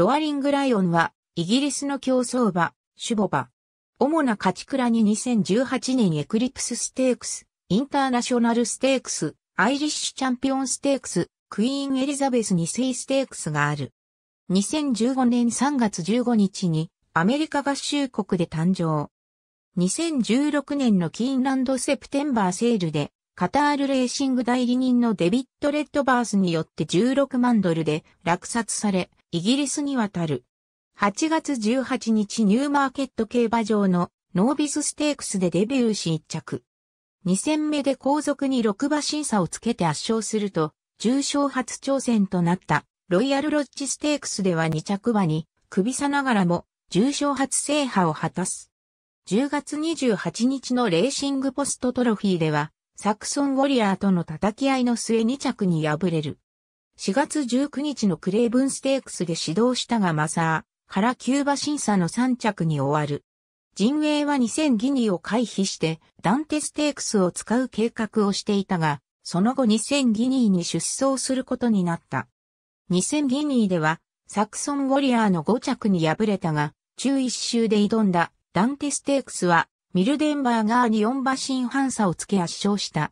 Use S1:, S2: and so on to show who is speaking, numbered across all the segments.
S1: ロアリングライオンは、イギリスの競走馬、シュボバ。主な勝ち倉に2018年エクリプスステークス、インターナショナルステークス、アイリッシュチャンピオンステークス、クイーンエリザベス2世ステークスがある。2015年3月15日にアメリカ合衆国で誕生。2016年のキーンランドセプテンバーセールでカタールレーシング代理人のデビット・レッドバースによって16万ドルで落札され、イギリスに渡る。8月18日ニューマーケット競馬場のノービスステークスでデビューし一着。2戦目で後続に6馬審査をつけて圧勝すると、重賞初挑戦となったロイヤルロッジステークスでは2着馬に首差ながらも重賞初制覇を果たす。10月28日のレーシングポストトロフィーでは、サクソンウォリアーとの叩き合いの末2着に敗れる。4月19日のクレーブンステークスで指導したがマサーからキューバ審査の3着に終わる。陣営は2000ギニを回避してダンテステークスを使う計画をしていたが、その後2000ギニーに出走することになった。2000ギニーではサクソンウォリアーの5着に敗れたが、中1周で挑んだダンテステークスはミルデンバーガーに4馬身半差をつけ圧勝した。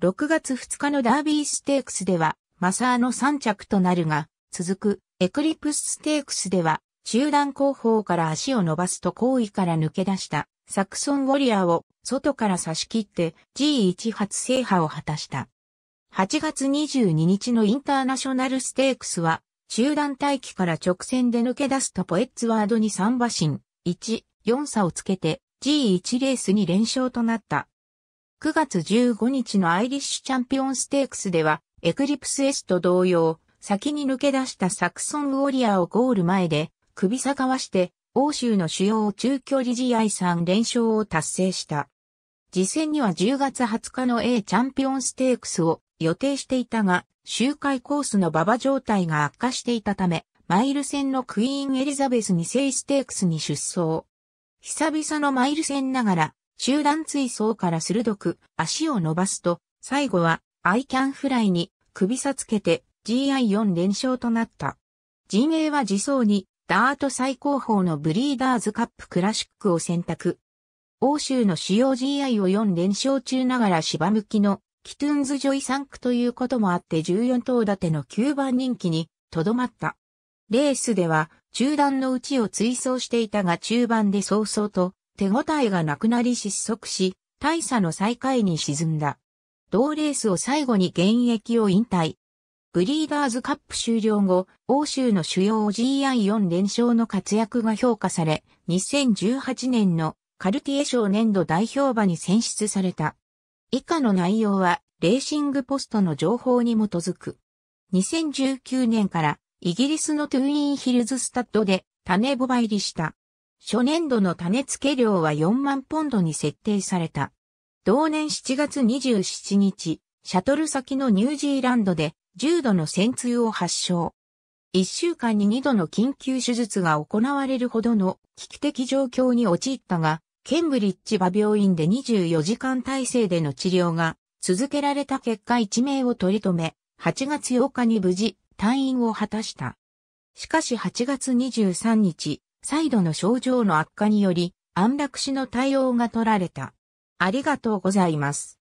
S1: 6月2日のダービーステークスではマサーの3着となるが、続くエクリプスステークスでは、中段後方から足を伸ばすと後位から抜け出したサクソンウォリアーを外から差し切って G1 初制覇を果たした。8月22日のインターナショナルステークスは、中段待機から直線で抜け出すとポエッツワードに3馬身、1、4差をつけて G1 レースに連勝となった。9月15日のアイリッシュチャンピオンステークスでは、エクリプス S と同様、先に抜け出したサクソンウォリアーをゴール前で、首さわして、欧州の主要中距離試合3連勝を達成した。次戦には10月20日の A チャンピオンステークスを予定していたが、周回コースの馬場状態が悪化していたため、マイル戦のクイーンエリザベス2世ステークスに出走。久々のマイル戦ながら、集団追走から鋭く足を伸ばすと、最後はアイキャンフライに首差つけて GI4 連勝となった。陣営は自走にダート最高峰のブリーダーズカップクラシックを選択。欧州の主要 GI を4連勝中ながら芝向きのキトゥンズジョイ3区ということもあって14頭立ての9番人気にとどまった。レースでは中段のうちを追走していたが中盤で早々と手応えがなくなり失速し、大差の最下位に沈んだ。同レースを最後に現役を引退。ブリーダーズカップ終了後、欧州の主要 GI4 連勝の活躍が評価され、2018年のカルティエ賞年度代表馬に選出された。以下の内容は、レーシングポストの情報に基づく。2019年から、イギリスのトゥーインヒルズスタッドで、種ボバ入りした。初年度の種付け量は4万ポンドに設定された。同年7月27日、シャトル先のニュージーランドで重度の潜痛を発症。1週間に2度の緊急手術が行われるほどの危機的状況に陥ったが、ケンブリッジ場病院で24時間体制での治療が続けられた結果一命を取り留め、8月8日に無事退院を果たした。しかし8月23日、再度の症状の悪化により安楽死の対応が取られた。ありがとうございます。